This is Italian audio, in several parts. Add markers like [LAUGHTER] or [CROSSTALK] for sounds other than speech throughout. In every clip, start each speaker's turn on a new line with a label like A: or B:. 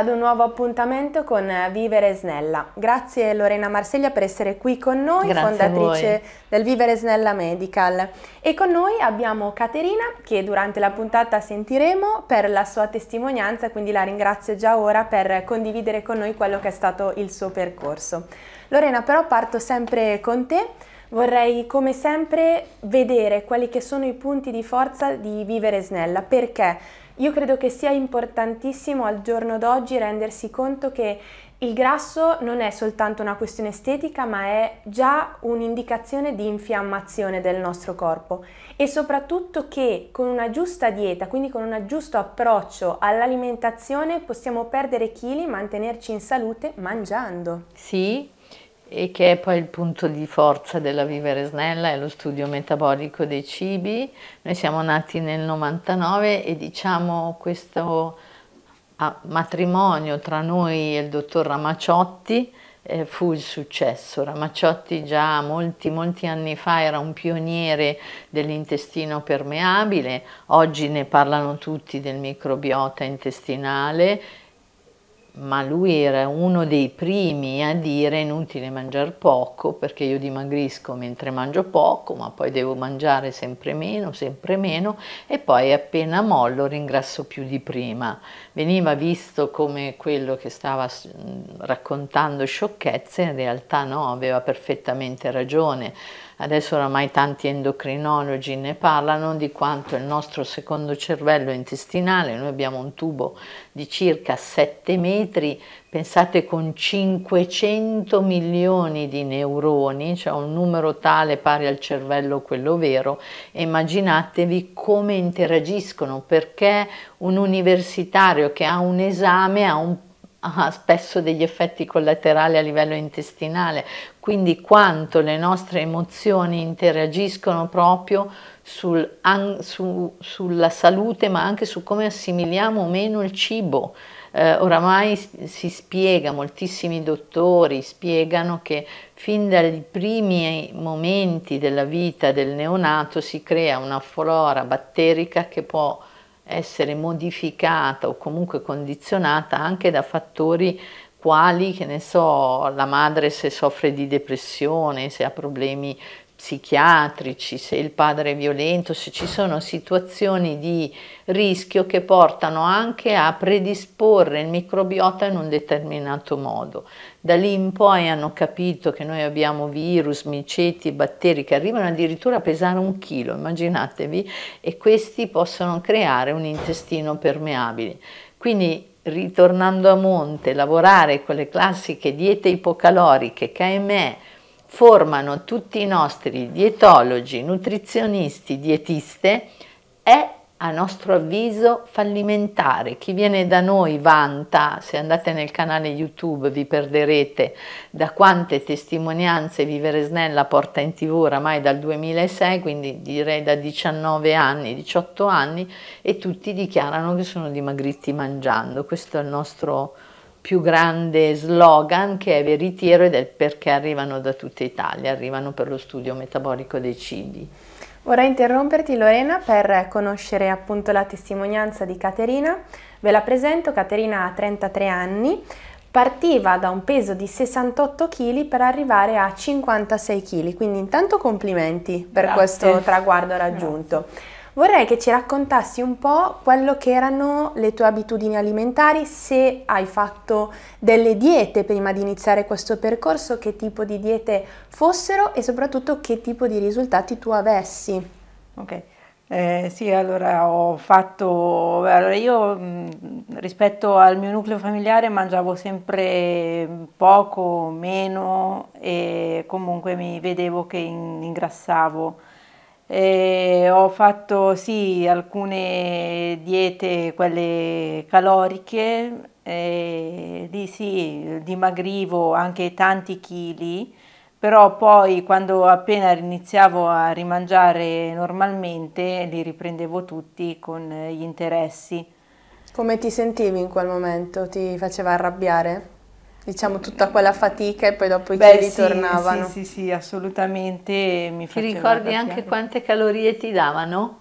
A: ad un nuovo appuntamento con Vivere Snella. Grazie Lorena Marseglia per essere qui con noi, Grazie fondatrice del Vivere Snella Medical. E con noi abbiamo Caterina che durante la puntata sentiremo per la sua testimonianza, quindi la ringrazio già ora per condividere con noi quello che è stato il suo percorso. Lorena però parto sempre con te. Vorrei come sempre vedere quelli che sono i punti di forza di Vivere Snella, perché io credo che sia importantissimo al giorno d'oggi rendersi conto che il grasso non è soltanto una questione estetica, ma è già un'indicazione di infiammazione del nostro corpo e soprattutto che con una giusta dieta, quindi con un giusto approccio all'alimentazione, possiamo perdere chili, mantenerci in salute mangiando.
B: Sì, e che è poi il punto di forza della Vivere Snella, è lo studio metabolico dei cibi. Noi siamo nati nel 99 e diciamo questo ah, matrimonio tra noi e il dottor Ramaciotti eh, fu il successo. Ramaciotti già molti, molti anni fa era un pioniere dell'intestino permeabile, oggi ne parlano tutti del microbiota intestinale ma lui era uno dei primi a dire inutile mangiare poco perché io dimagrisco mentre mangio poco, ma poi devo mangiare sempre meno, sempre meno e poi appena mollo ringrasso più di prima. Veniva visto come quello che stava raccontando sciocchezze, in realtà no, aveva perfettamente ragione adesso oramai tanti endocrinologi ne parlano, di quanto il nostro secondo cervello intestinale, noi abbiamo un tubo di circa 7 metri, pensate con 500 milioni di neuroni, cioè un numero tale pari al cervello quello vero, immaginatevi come interagiscono, perché un universitario che ha un esame ha un ha spesso degli effetti collaterali a livello intestinale, quindi quanto le nostre emozioni interagiscono proprio sul, an, su, sulla salute, ma anche su come assimiliamo meno il cibo. Eh, oramai si spiega, moltissimi dottori spiegano che fin dai primi momenti della vita del neonato si crea una flora batterica che può essere modificata o comunque condizionata anche da fattori quali, che ne so, la madre se soffre di depressione, se ha problemi psichiatrici, se il padre è violento, se ci sono situazioni di rischio che portano anche a predisporre il microbiota in un determinato modo. Da lì in poi hanno capito che noi abbiamo virus, miceti, batteri che arrivano addirittura a pesare un chilo, immaginatevi, e questi possono creare un intestino permeabile. Quindi ritornando a monte, lavorare con le classiche diete ipocaloriche che ahimè formano tutti i nostri dietologi, nutrizionisti, dietiste, è a nostro avviso fallimentare. Chi viene da noi vanta, se andate nel canale YouTube vi perderete da quante testimonianze Vivere Snella porta in tv oramai dal 2006, quindi direi da 19 anni, 18 anni, e tutti dichiarano che sono dimagritti mangiando. Questo è il nostro più grande slogan che è veritiero ed è perché arrivano da tutta Italia, arrivano per lo studio metabolico dei cibi.
A: Vorrei interromperti Lorena per conoscere appunto la testimonianza di Caterina. Ve la presento, Caterina ha 33 anni, partiva da un peso di 68 kg per arrivare a 56 kg, quindi intanto complimenti per Grazie. questo traguardo raggiunto. Grazie. Vorrei che ci raccontassi un po' quello che erano le tue abitudini alimentari, se hai fatto delle diete prima di iniziare questo percorso, che tipo di diete fossero e soprattutto che tipo di risultati tu avessi.
C: Ok. Eh, sì, allora ho fatto, allora io mm, rispetto al mio nucleo familiare mangiavo sempre poco, meno e comunque mi vedevo che ingrassavo eh, ho fatto sì alcune diete, quelle caloriche, eh, lì sì dimagrivo anche tanti chili, però poi quando appena iniziavo a rimangiare normalmente li riprendevo tutti con gli interessi. Come ti sentivi in quel momento?
A: Ti faceva arrabbiare? diciamo tutta quella fatica e poi dopo Beh, i chili sì, tornavano. Sì,
B: sì, sì, assolutamente mi Ti ricordi anche quante calorie ti davano?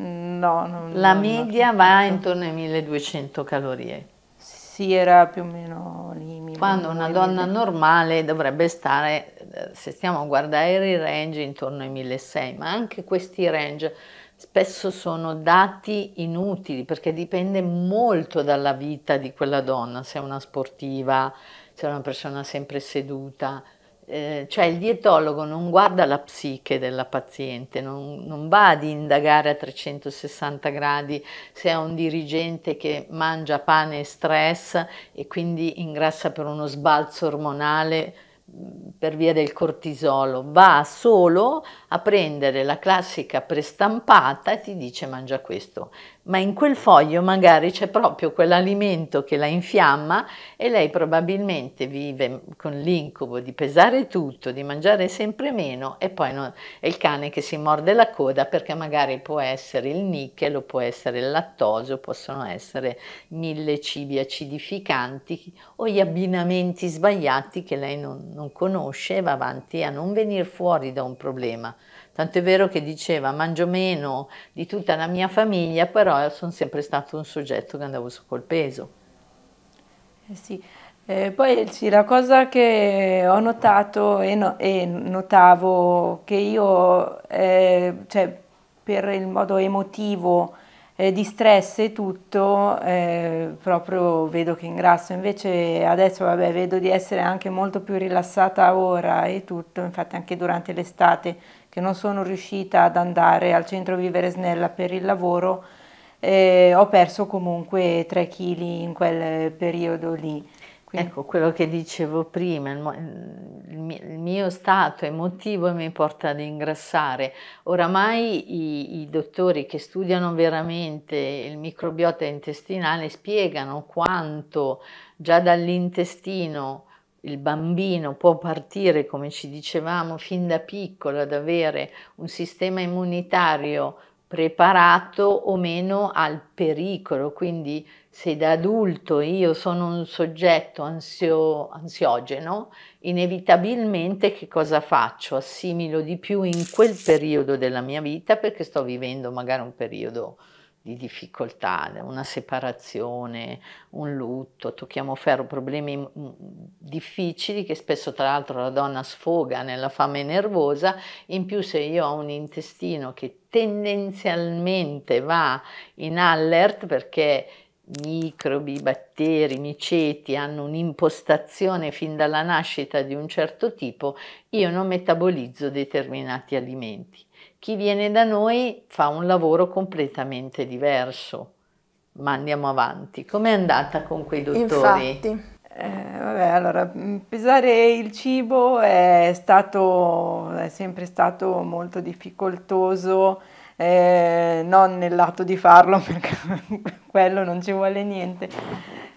B: Mm, no, non La non media va intorno ai 1200 calorie. Sì, era più o meno lì. Quando una donna normale dovrebbe stare, eh, se stiamo a guardare i range, intorno ai 1600, ma anche questi range spesso sono dati inutili perché dipende molto dalla vita di quella donna, se è una sportiva, se è una persona sempre seduta. Eh, cioè il dietologo non guarda la psiche della paziente, non, non va ad indagare a 360 gradi se è un dirigente che mangia pane e stress e quindi ingrassa per uno sbalzo ormonale per via del cortisolo, va solo a prendere la classica prestampata e ti dice mangia questo ma in quel foglio magari c'è proprio quell'alimento che la infiamma e lei probabilmente vive con l'incubo di pesare tutto, di mangiare sempre meno e poi non, è il cane che si morde la coda perché magari può essere il nickel o può essere il lattosio, possono essere mille cibi acidificanti o gli abbinamenti sbagliati che lei non, non conosce e va avanti a non venire fuori da un problema. Tant'è vero che diceva mangio meno di tutta la mia famiglia, però sono sempre stato un soggetto che andavo su col peso.
C: Eh sì. Eh, poi sì, la cosa che ho notato e, no, e notavo che io, eh, cioè, per il modo emotivo eh, di stress e tutto, eh, proprio vedo che ingrasso. Invece adesso vabbè, vedo di essere anche molto più rilassata ora e tutto, infatti anche durante l'estate che non sono riuscita ad andare al centro Vivere Snella per il lavoro, eh, ho perso comunque 3 kg in
B: quel periodo lì. Quindi... Ecco quello che dicevo prima, il, mio, il mio stato emotivo mi porta ad ingrassare. Oramai i, i, dottori che studiano veramente il microbiota intestinale spiegano quanto già dall'intestino il bambino può partire, come ci dicevamo, fin da piccolo ad avere un sistema immunitario preparato o meno al pericolo, quindi se da adulto io sono un soggetto ansio, ansiogeno, inevitabilmente che cosa faccio? Assimilo di più in quel periodo della mia vita perché sto vivendo magari un periodo di difficoltà, una separazione, un lutto, tocchiamo ferro, problemi mm, mm, difficili che spesso tra l'altro la donna sfoga nella fame nervosa, in più se io ho un intestino che tendenzialmente va in alert perché microbi, batteri, miceti hanno un'impostazione fin dalla nascita di un certo tipo, io non metabolizzo determinati alimenti. Chi viene da noi fa un lavoro completamente diverso, ma andiamo avanti. Com'è andata con quei dottori? Infatti. Eh, vabbè, allora, mm, pesare il cibo
C: è, stato, è sempre stato molto difficoltoso eh, non nell'atto di farlo [LAUGHS] perché quello non ci vuole niente,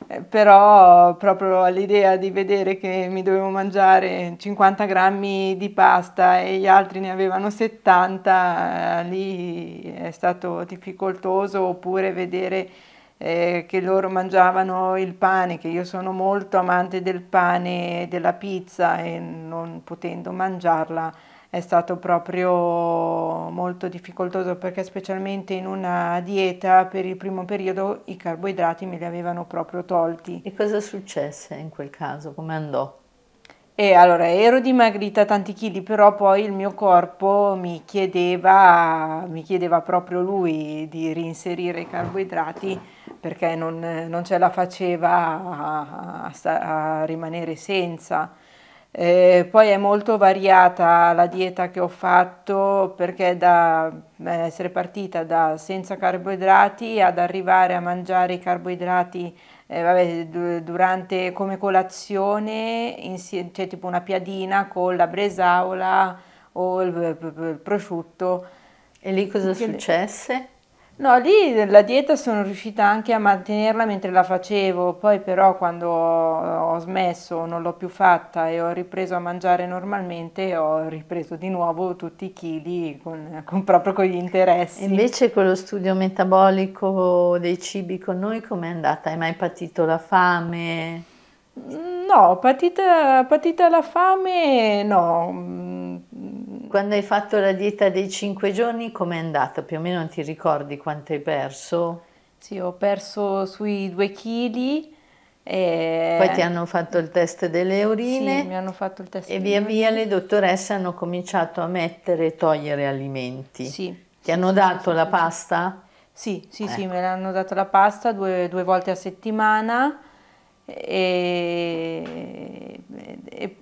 C: eh, però proprio l'idea di vedere che mi dovevo mangiare 50 grammi di pasta e gli altri ne avevano 70, eh, lì è stato difficoltoso oppure vedere eh, che loro mangiavano il pane, che io sono molto amante del pane e della pizza e non potendo mangiarla è stato proprio molto difficoltoso perché specialmente in una dieta per il primo periodo i carboidrati me li avevano proprio tolti. E cosa successe in quel caso? Come andò? E allora ero dimagrita tanti chili, però poi il mio corpo mi chiedeva, mi chiedeva proprio lui di reinserire i carboidrati perché non, non ce la faceva a, a, a rimanere senza. Eh, poi è molto variata la dieta che ho fatto perché da essere partita da senza carboidrati ad arrivare a mangiare i carboidrati eh, vabbè, durante, come colazione, c'è cioè tipo una piadina con la bresaola o il, il prosciutto. E lì cosa successe? No, lì la dieta sono riuscita anche a mantenerla mentre la facevo, poi però quando ho smesso, non l'ho più fatta e ho ripreso a mangiare normalmente, ho ripreso di nuovo tutti i chili con, con, proprio con gli interessi. E
B: invece con lo studio metabolico dei cibi con noi com'è andata? Hai mai patito la fame? No, patita, patita la fame no quando hai fatto la dieta dei 5 giorni, com'è andata? Più o meno ti ricordi quanto hai perso? Sì, ho perso sui 2 kg. E... Poi ti hanno fatto il test delle urine. Sì, mi hanno fatto il test. E via via le dottoresse hanno cominciato a mettere e togliere alimenti. Sì. Ti sì, hanno sì, dato la pasta? Sì, sì, eh. sì, ecco. me l'hanno dato la pasta due, due volte a settimana.
C: E, e,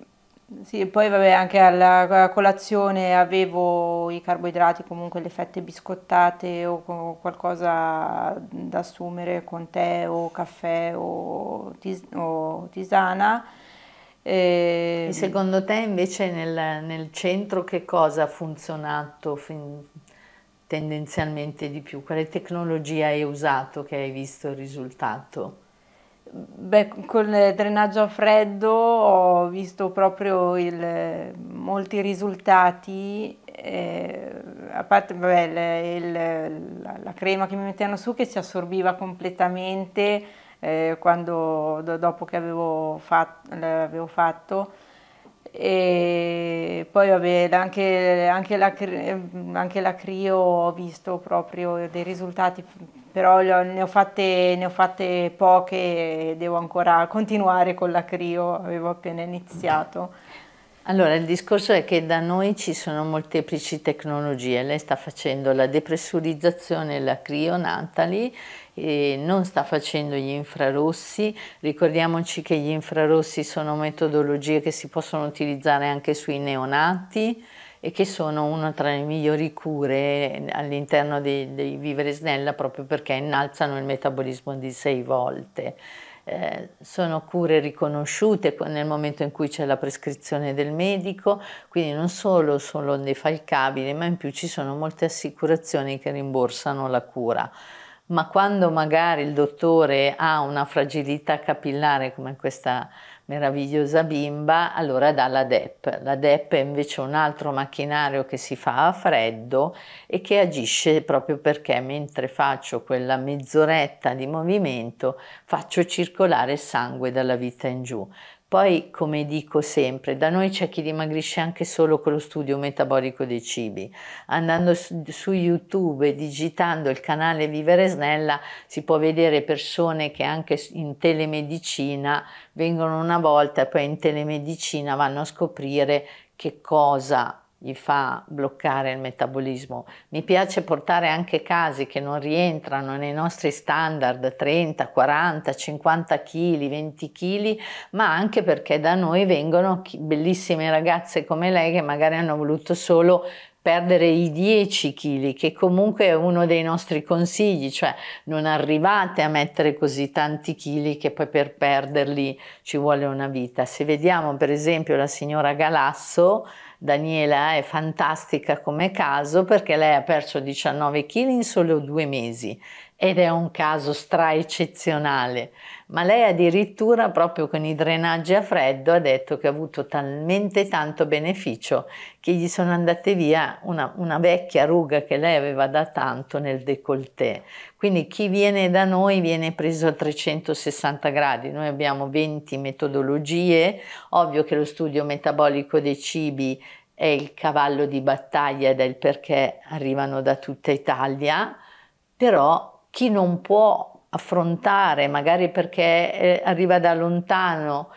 C: sì, poi vabbè, anche alla colazione avevo i carboidrati, comunque le fette biscottate o qualcosa da assumere con tè o caffè
B: o, tis o tisana. E... Ehm e... secondo te invece nel, nel, centro che cosa ha funzionato fin, tendenzialmente di più? Quale tecnologia hai usato che hai visto il risultato? Beh, col eh, drenaggio a freddo ho visto proprio il,
C: molti risultati, eh, a parte vabbè, il, il, la, la, crema che mi mettevano su che si assorbiva completamente eh, quando, dopo che avevo, fat, l'avevo fatto. E poi vabbè, anche, anche, la, anche la Crio ho visto proprio dei risultati però ne ho, fatte, ne ho fatte poche e devo ancora continuare con la Crio, avevo appena iniziato.
B: Allora, il discorso è che da noi ci sono molteplici tecnologie, lei sta facendo la depressurizzazione, la Crio Natali, non sta facendo gli infrarossi, ricordiamoci che gli infrarossi sono metodologie che si possono utilizzare anche sui neonati, e che sono una tra le migliori cure all'interno dei, dei vivere snella proprio perché innalzano il metabolismo di sei volte. Eh, sono cure riconosciute nel momento in cui c'è la prescrizione del medico, quindi non solo sono defalcabili, ma in più ci sono molte assicurazioni che rimborsano la cura. Ma quando magari il dottore ha una fragilità capillare come questa meravigliosa bimba, allora dà la DEP. La DEP è invece un altro macchinario che si fa a freddo e che agisce proprio perché mentre faccio quella mezz'oretta di movimento faccio circolare il sangue dalla vita in giù. Poi, come dico sempre, da noi c'è chi dimagrisce anche solo con lo studio metabolico dei cibi. Andando su, YouTube e digitando il canale Vivere Snella si può vedere persone che anche in telemedicina vengono una volta e poi in telemedicina vanno a scoprire che cosa gli fa bloccare il metabolismo. Mi piace portare anche casi che non rientrano nei nostri standard 30, 40, 50 kg, 20 kg, ma anche perché da noi vengono bellissime ragazze come lei che magari hanno voluto solo perdere i 10 kg, che comunque è uno dei nostri consigli, cioè non arrivate a mettere così tanti chili che poi per perderli ci vuole una vita. Se vediamo per esempio la signora Galasso, Daniela è fantastica come caso perché lei ha perso 19 kg in solo due mesi ed è un caso straeccezionale, ma lei addirittura proprio con i drenaggi a freddo ha detto che ha avuto talmente tanto beneficio che gli sono andate via una, una vecchia ruga che lei aveva da tanto nel décolleté. Quindi chi viene da noi viene preso a 360 gradi, noi abbiamo 20 metodologie, ovvio che lo studio metabolico dei cibi è il cavallo di battaglia del perché arrivano da tutta Italia, però chi non può affrontare, magari perché eh, arriva da lontano,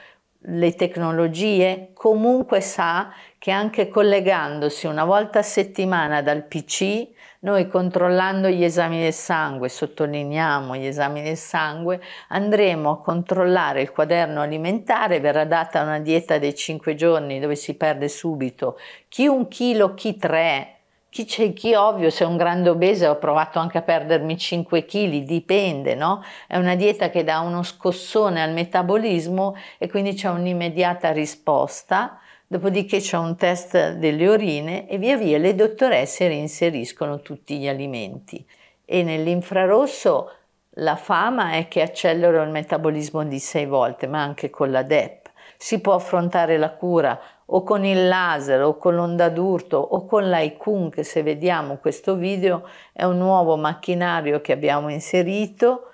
B: le tecnologie, comunque sa che anche collegandosi una volta a settimana dal PC, noi controllando gli esami del sangue, sottolineiamo gli esami del sangue, andremo a controllare il quaderno alimentare, verrà data una dieta dei 5 giorni dove si perde subito chi un chilo, chi tre, chi c'è chi ovvio, se è un grande obese ho provato anche a perdermi 5 kg, dipende, no? È una dieta che dà uno scossone al metabolismo e quindi c'è un'immediata risposta dopodiché c'è un test delle urine e via via le dottoresse reinseriscono tutti gli alimenti. E nell'infrarosso la fama è che accelerano il metabolismo di 6 volte, ma anche con la DEP. Si può affrontare la cura o con il laser o con l'onda d'urto o con l'Aikun che se vediamo questo video è un nuovo macchinario che abbiamo inserito,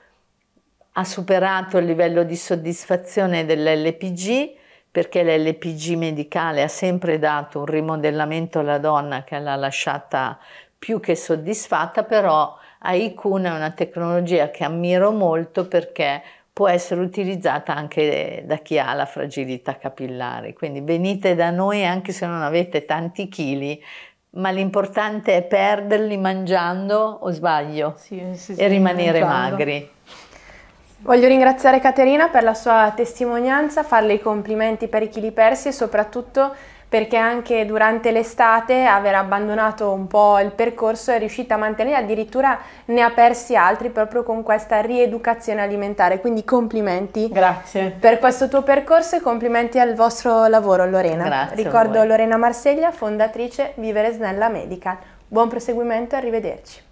B: ha superato il livello di soddisfazione dell'LPG perché l'LPG medicale ha sempre dato un rimodellamento alla donna che l'ha lasciata più che soddisfatta, però Aikun è una tecnologia che ammiro molto perché può essere utilizzata anche da chi ha la fragilità capillare. Quindi venite da noi anche se non avete tanti chili, ma l'importante è perderli mangiando o sbaglio sì, sì, sì, e rimanere mangiando. magri.
A: Voglio ringraziare Caterina per la sua testimonianza, farle i complimenti per i chili persi e soprattutto perché anche durante l'estate aver abbandonato un po' il percorso è riuscita a mantenere, addirittura ne ha persi altri proprio con questa rieducazione alimentare. Quindi complimenti.
C: Grazie.
A: Per questo tuo percorso e complimenti al vostro lavoro Lorena. Grazie. Ricordo Lorena Marseglia, fondatrice Vivere Snella Medical. Buon proseguimento, e arrivederci.